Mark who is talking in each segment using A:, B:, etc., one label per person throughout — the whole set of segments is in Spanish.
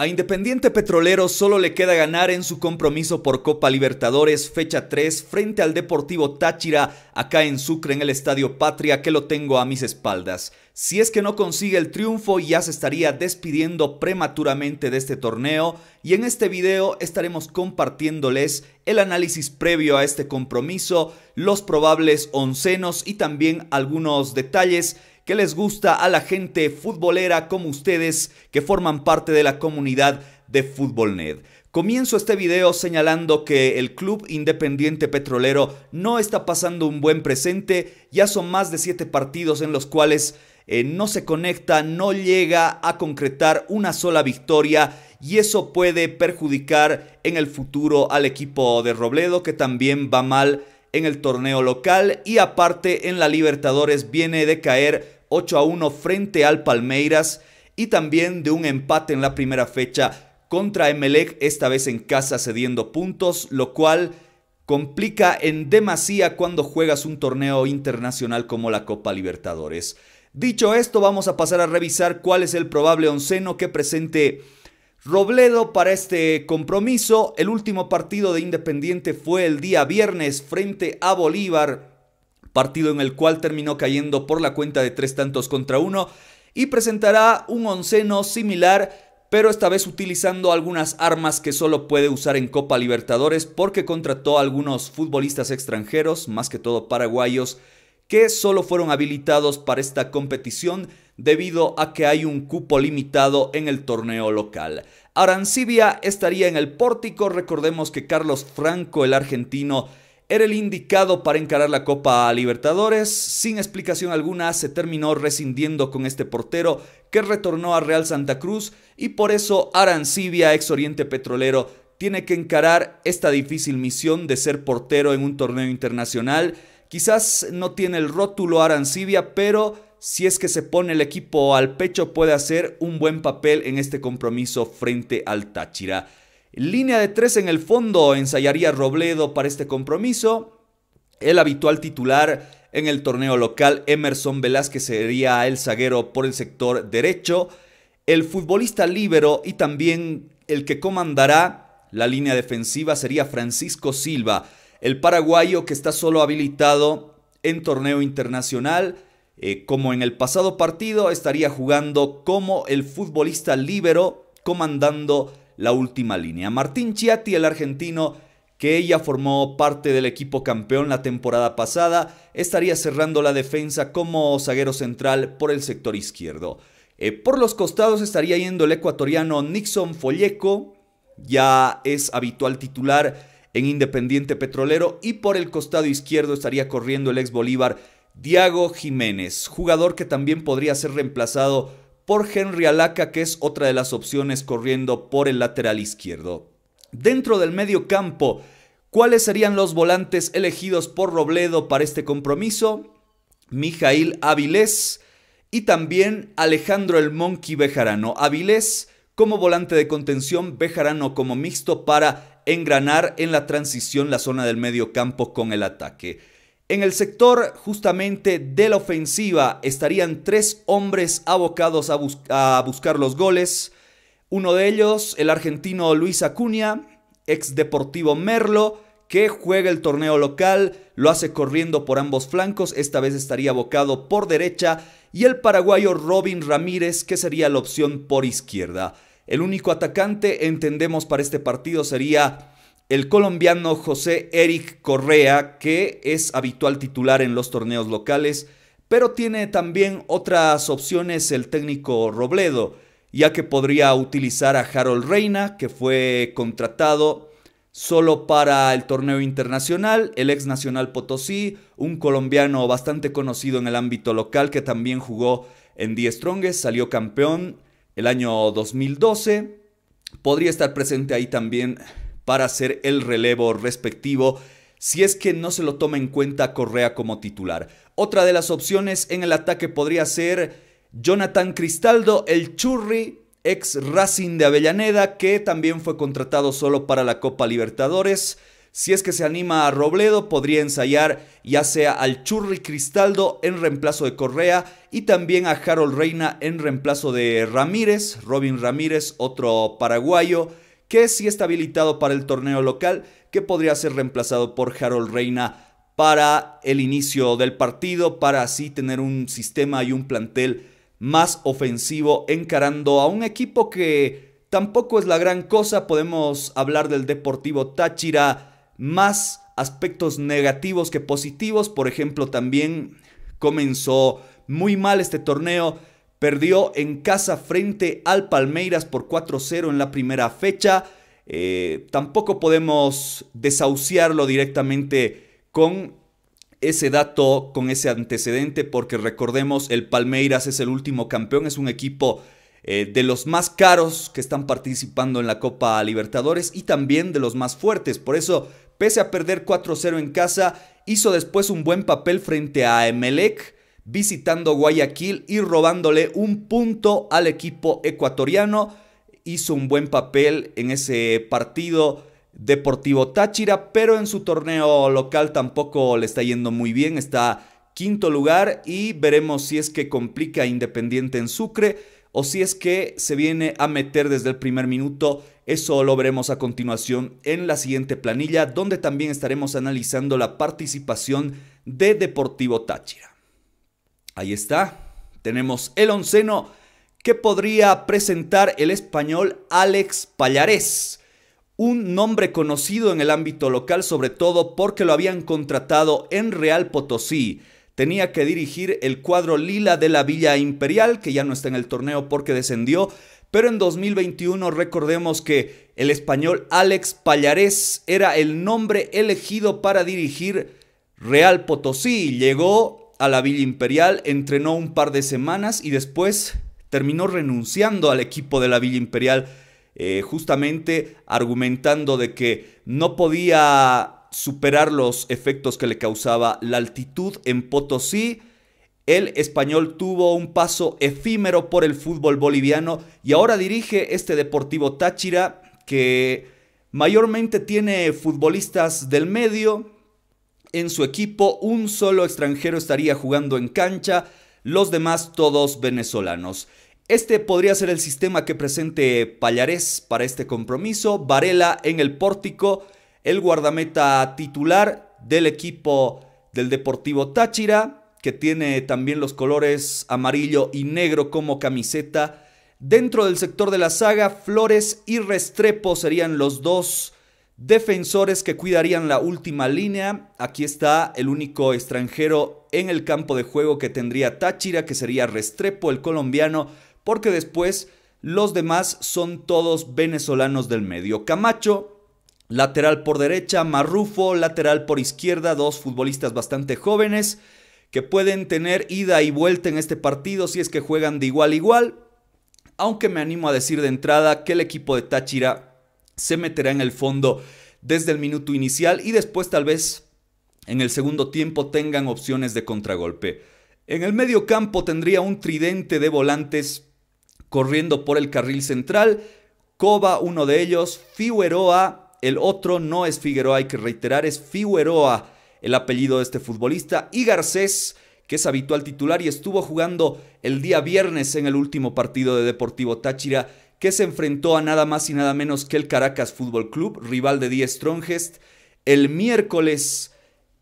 A: A Independiente Petrolero solo le queda ganar en su compromiso por Copa Libertadores fecha 3 frente al Deportivo Táchira acá en Sucre en el Estadio Patria que lo tengo a mis espaldas. Si es que no consigue el triunfo ya se estaría despidiendo prematuramente de este torneo y en este video estaremos compartiéndoles el análisis previo a este compromiso, los probables oncenos y también algunos detalles que les gusta a la gente futbolera como ustedes que forman parte de la comunidad de FútbolNet. Comienzo este video señalando que el club independiente petrolero no está pasando un buen presente, ya son más de siete partidos en los cuales eh, no se conecta, no llega a concretar una sola victoria y eso puede perjudicar en el futuro al equipo de Robledo que también va mal en el torneo local y aparte en la Libertadores viene de caer 8 a 1 frente al Palmeiras y también de un empate en la primera fecha contra Emelec, esta vez en casa cediendo puntos, lo cual complica en demasía cuando juegas un torneo internacional como la Copa Libertadores. Dicho esto, vamos a pasar a revisar cuál es el probable onceno que presente Robledo para este compromiso. El último partido de Independiente fue el día viernes frente a Bolívar partido en el cual terminó cayendo por la cuenta de tres tantos contra uno y presentará un onceno similar pero esta vez utilizando algunas armas que solo puede usar en Copa Libertadores porque contrató a algunos futbolistas extranjeros, más que todo paraguayos, que solo fueron habilitados para esta competición debido a que hay un cupo limitado en el torneo local. Arancibia estaría en el pórtico, recordemos que Carlos Franco, el argentino, era el indicado para encarar la Copa Libertadores. Sin explicación alguna se terminó rescindiendo con este portero que retornó a Real Santa Cruz y por eso Arancibia, ex Oriente Petrolero, tiene que encarar esta difícil misión de ser portero en un torneo internacional. Quizás no tiene el rótulo Arancibia, pero si es que se pone el equipo al pecho puede hacer un buen papel en este compromiso frente al Táchira. Línea de tres en el fondo ensayaría Robledo para este compromiso. El habitual titular en el torneo local, Emerson Velázquez sería el zaguero por el sector derecho. El futbolista líbero y también el que comandará la línea defensiva sería Francisco Silva, el paraguayo que está solo habilitado en torneo internacional. Eh, como en el pasado partido, estaría jugando como el futbolista líbero comandando la última línea. Martín Chiatti, el argentino, que ella formó parte del equipo campeón la temporada pasada, estaría cerrando la defensa como zaguero central por el sector izquierdo. Eh, por los costados estaría yendo el ecuatoriano Nixon Folleco, ya es habitual titular en Independiente Petrolero, y por el costado izquierdo estaría corriendo el ex Bolívar Diago Jiménez, jugador que también podría ser reemplazado por Henry Alaca, que es otra de las opciones corriendo por el lateral izquierdo. Dentro del medio campo, ¿cuáles serían los volantes elegidos por Robledo para este compromiso? Mijail Avilés y también Alejandro el Monkey Bejarano. Avilés como volante de contención, Bejarano como mixto para engranar en la transición la zona del medio campo con el ataque. En el sector justamente de la ofensiva estarían tres hombres abocados a, buscar los goles. Uno de ellos, el argentino Luis Acuña, ex Deportivo Merlo, que juega el torneo local, lo hace corriendo por ambos flancos, esta vez estaría abocado por derecha, y el paraguayo Robin Ramírez, que sería la opción por izquierda. El único atacante, entendemos, para este partido sería el colombiano José Eric Correa, que es habitual titular en los torneos locales, pero tiene también otras opciones el técnico Robledo, ya que podría utilizar a Harold Reina, que fue contratado solo para el torneo internacional, el ex nacional Potosí, un colombiano bastante conocido en el ámbito local que también jugó en Die Strongest, salió campeón el año 2012. Podría estar presente ahí también para hacer el relevo respectivo si es que no se lo toma en cuenta Correa como titular. Otra de las opciones en el ataque podría ser Jonathan Cristaldo, el churri, ex Racing de Avellaneda, que también fue contratado solo para la Copa Libertadores. Si es que se anima a Robledo, podría ensayar ya sea al Churri Cristaldo en reemplazo de Correa y también a Harold Reina en reemplazo de Ramírez, Robin Ramírez, otro paraguayo que sí está habilitado para el torneo local, que podría ser reemplazado por Harold Reina para el inicio del partido, para así tener un sistema y un plantel más ofensivo encarando a un equipo que tampoco es la gran cosa. Podemos hablar del Deportivo Táchira más aspectos negativos que positivos. Por ejemplo, también comenzó muy mal este torneo. Perdió en casa frente al Palmeiras por 4-0 en la primera fecha. Eh, tampoco podemos desahuciarlo directamente con ese dato, con ese antecedente, porque recordemos, el Palmeiras es el último campeón, es un equipo eh, de los más caros que están participando en la Copa Libertadores y también de los más fuertes. Por eso, pese a perder 4-0 en casa, hizo después un buen papel frente a Emelec visitando Guayaquil y robándole un punto al equipo ecuatoriano. Hizo un buen papel en ese partido Deportivo Táchira, pero en su torneo local tampoco le está yendo muy bien. Está quinto lugar y veremos si es que complica Independiente en Sucre o si es que se viene a meter desde el primer minuto. Eso lo veremos a continuación en la siguiente planilla, donde también estaremos analizando la participación de Deportivo Táchira. Ahí está. Tenemos el onceno que podría presentar el español Alex Pallarés, un nombre conocido en el ámbito local sobre todo porque lo habían contratado en Real Potosí. Tenía que dirigir el cuadro Lila de la Villa Imperial, que ya no está en el torneo porque descendió, pero en 2021 recordemos que el español Alex Pallarés era el nombre elegido para dirigir Real Potosí. Llegó a la Villa Imperial, entrenó un par de semanas y después terminó renunciando al equipo de la Villa Imperial, eh, justamente argumentando de que no podía superar los efectos que le causaba la altitud en Potosí. El español tuvo un paso efímero por el fútbol boliviano y ahora dirige este Deportivo Táchira que mayormente tiene futbolistas del medio, en su equipo un solo extranjero estaría jugando en cancha, los demás todos venezolanos. Este podría ser el sistema que presente Pallarés para este compromiso. Varela en el pórtico, el guardameta titular del equipo del Deportivo Táchira, que tiene también los colores amarillo y negro como camiseta. Dentro del sector de la saga, Flores y Restrepo serían los dos Defensores que cuidarían la última línea. Aquí está el único extranjero en el campo de juego que tendría Táchira, que sería Restrepo, el colombiano, porque después los demás son todos venezolanos del medio. Camacho, lateral por derecha, Marrufo, lateral por izquierda, dos futbolistas bastante jóvenes que pueden tener ida y vuelta en este partido si es que juegan de igual a igual. Aunque me animo a decir de entrada que el equipo de Táchira se meterá en el fondo desde el minuto inicial y después tal vez en el segundo tiempo tengan opciones de contragolpe. En el medio campo tendría un tridente de volantes corriendo por el carril central, Coba uno de ellos, Figueroa el otro, no es Figueroa, hay que reiterar, es Figueroa el apellido de este futbolista, y Garcés, que es habitual titular y estuvo jugando el día viernes en el último partido de Deportivo Táchira que se enfrentó a nada más y nada menos que el Caracas Fútbol Club, rival de Die Strongest. El miércoles,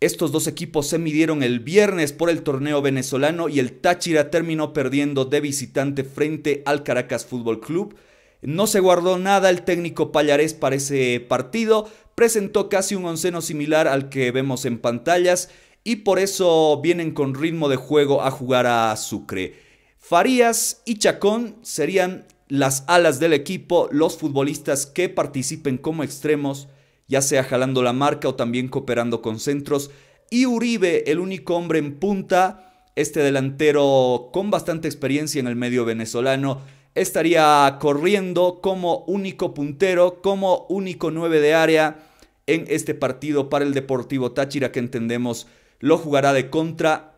A: estos dos equipos se midieron el viernes por el torneo venezolano y el Táchira terminó perdiendo de visitante frente al Caracas Fútbol Club. No se guardó nada el técnico Pallarés para ese partido, presentó casi un onceno similar al que vemos en pantallas y por eso vienen con ritmo de juego a jugar a Sucre. Farías y Chacón serían las alas del equipo, los futbolistas que participen como extremos, ya sea jalando la marca o también cooperando con centros. Y Uribe, el único hombre en punta, este delantero con bastante experiencia en el medio venezolano, estaría corriendo como único puntero, como único 9 de área en este partido para el Deportivo Táchira que entendemos lo jugará de contra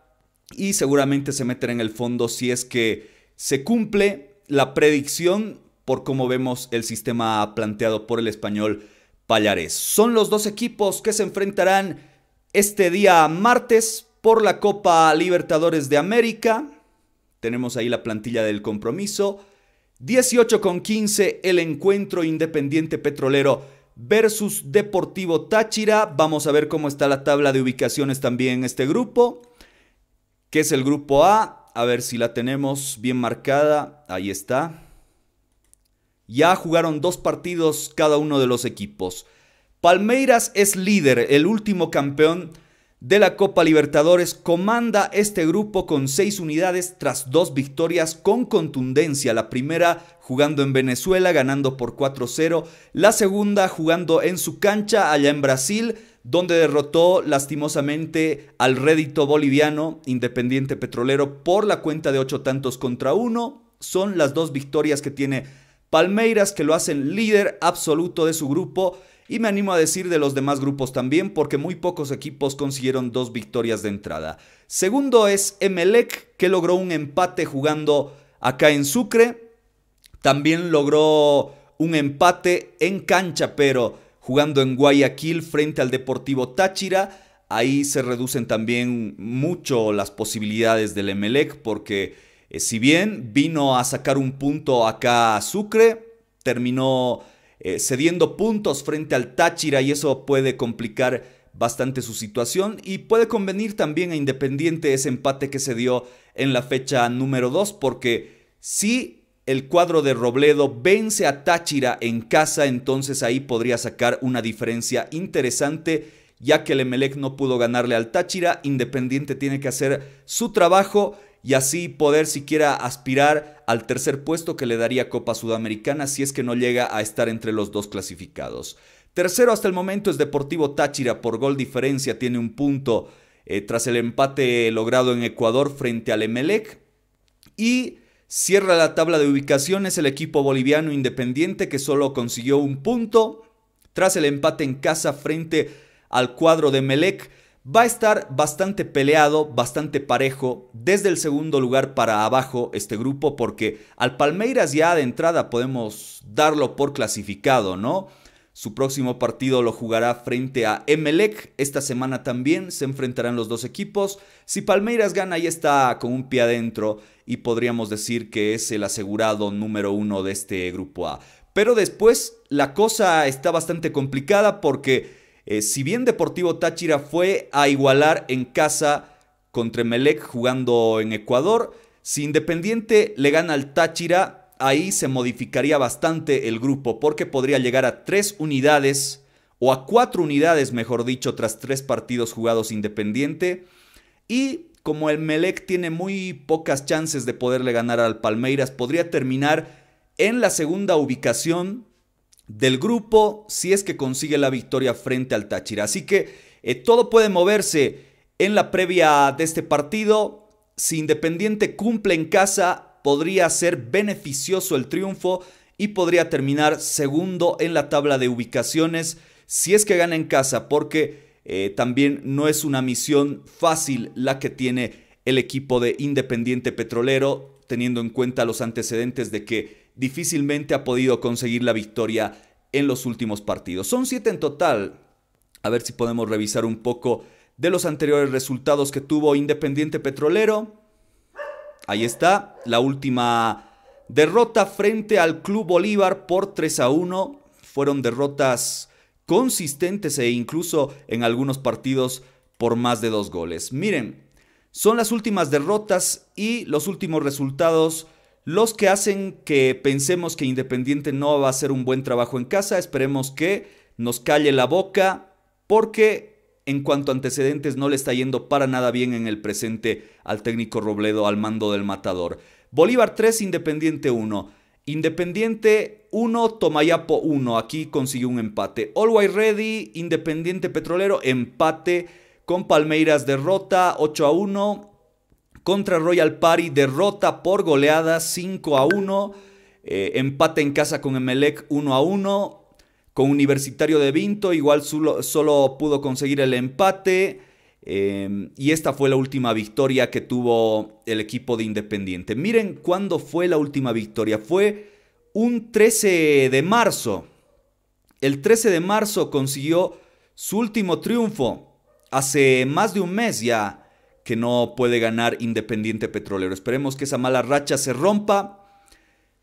A: y seguramente se meterá en el fondo si es que se cumple la predicción por cómo vemos el sistema planteado por el español Pallares. Son los dos equipos que se enfrentarán este día martes por la Copa Libertadores de América. Tenemos ahí la plantilla del compromiso. 18 con 15 el encuentro Independiente Petrolero versus Deportivo Táchira. Vamos a ver cómo está la tabla de ubicaciones también en este grupo, que es el grupo A. A ver si la tenemos bien marcada. Ahí está. Ya jugaron dos partidos cada uno de los equipos. Palmeiras es líder, el último campeón de la Copa Libertadores. Comanda este grupo con seis unidades tras dos victorias con contundencia. La primera jugando en Venezuela, ganando por 4-0. La segunda jugando en su cancha allá en Brasil donde derrotó lastimosamente al rédito boliviano Independiente Petrolero por la cuenta de ocho tantos contra uno. Son las dos victorias que tiene Palmeiras, que lo hacen líder absoluto de su grupo. Y me animo a decir de los demás grupos también, porque muy pocos equipos consiguieron dos victorias de entrada. Segundo es Emelec, que logró un empate jugando acá en Sucre. También logró un empate en cancha, pero jugando en Guayaquil frente al Deportivo Táchira. Ahí se reducen también mucho las posibilidades del Emelec porque eh, si bien vino a sacar un punto acá a Sucre, terminó eh, cediendo puntos frente al Táchira y eso puede complicar bastante su situación y puede convenir también a Independiente ese empate que se dio en la fecha número 2 porque sí el cuadro de Robledo vence a Táchira en casa, entonces ahí podría sacar una diferencia interesante, ya que el Emelec no pudo ganarle al Táchira, Independiente tiene que hacer su trabajo y así poder siquiera aspirar al tercer puesto que le daría Copa Sudamericana si es que no llega a estar entre los dos clasificados. Tercero hasta el momento es Deportivo Táchira, por gol diferencia tiene un punto eh, tras el empate logrado en Ecuador frente al Emelec y Cierra la tabla de ubicaciones el equipo boliviano independiente que solo consiguió un punto tras el empate en casa frente al cuadro de Melec. Va a estar bastante peleado, bastante parejo desde el segundo lugar para abajo este grupo porque al Palmeiras ya de entrada podemos darlo por clasificado, ¿no? Su próximo partido lo jugará frente a Emelec. Esta semana también se enfrentarán los dos equipos. Si Palmeiras gana, ya está con un pie adentro y podríamos decir que es el asegurado número uno de este grupo A. Pero después la cosa está bastante complicada porque eh, si bien Deportivo Táchira fue a igualar en casa contra Emelec jugando en Ecuador, si Independiente le gana al Táchira, ahí se modificaría bastante el grupo porque podría llegar a tres unidades o a cuatro unidades, mejor dicho, tras tres partidos jugados independiente. Y como el Melec tiene muy pocas chances de poderle ganar al Palmeiras, podría terminar en la segunda ubicación del grupo si es que consigue la victoria frente al Táchira. Así que eh, todo puede moverse en la previa de este partido. Si Independiente cumple en casa, podría ser beneficioso el triunfo y podría terminar segundo en la tabla de ubicaciones si es que gana en casa, porque eh, también no es una misión fácil la que tiene el equipo de Independiente Petrolero, teniendo en cuenta los antecedentes de que difícilmente ha podido conseguir la victoria en los últimos partidos. Son siete en total. A ver si podemos revisar un poco de los anteriores resultados que tuvo Independiente Petrolero. Ahí está la última derrota frente al Club Bolívar por 3 a 1. Fueron derrotas consistentes e incluso en algunos partidos por más de dos goles. Miren, son las últimas derrotas y los últimos resultados los que hacen que pensemos que Independiente no va a hacer un buen trabajo en casa. Esperemos que nos calle la boca porque en cuanto a antecedentes no le está yendo para nada bien en el presente al técnico Robledo al mando del matador. Bolívar 3, Independiente 1. Independiente 1, Tomayapo 1. Aquí consiguió un empate. All White Ready, Independiente Petrolero, empate. Con Palmeiras, derrota 8 a 1. Contra Royal Party, derrota por goleada 5 a 1. Eh, empate en casa con Emelec 1 a 1. Con Universitario de Vinto igual solo, solo pudo conseguir el empate. Em, y esta fue la última victoria que tuvo el equipo de Independiente. Miren cuándo fue la última victoria. Fue un 13 de marzo. El 13 de marzo consiguió su último triunfo. Hace más de un mes ya que no puede ganar Independiente Petrolero. Esperemos que esa mala racha se rompa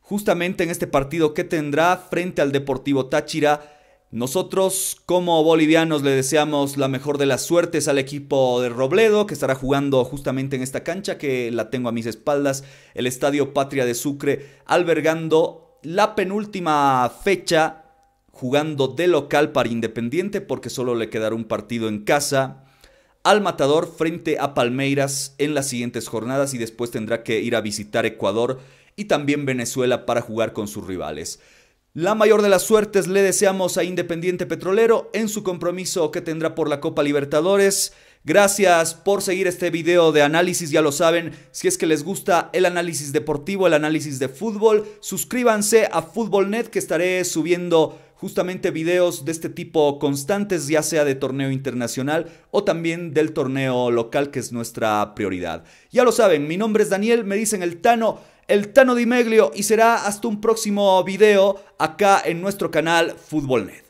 A: justamente en este partido que tendrá frente al Deportivo Táchira. Nosotros como bolivianos le deseamos la mejor de las suertes al equipo de Robledo que estará jugando justamente en esta cancha que la tengo a mis espaldas, el Estadio Patria de Sucre, albergando la penúltima fecha jugando de local para Independiente porque solo le quedará un partido en casa al Matador frente a Palmeiras en las siguientes jornadas y después tendrá que ir a visitar Ecuador y también Venezuela para jugar con sus rivales. La mayor de las suertes le deseamos a Independiente Petrolero en su compromiso que tendrá por la Copa Libertadores. Gracias por seguir este video de análisis, ya lo saben, si es que les gusta el análisis deportivo, el análisis de fútbol, suscríbanse a FútbolNet que estaré subiendo justamente videos de este tipo constantes, ya sea de torneo internacional o también del torneo local que es nuestra prioridad. Ya lo saben, mi nombre es Daniel, me dicen el Tano el Tano Di Meglio y será hasta un próximo video acá en nuestro canal Fútbol.net.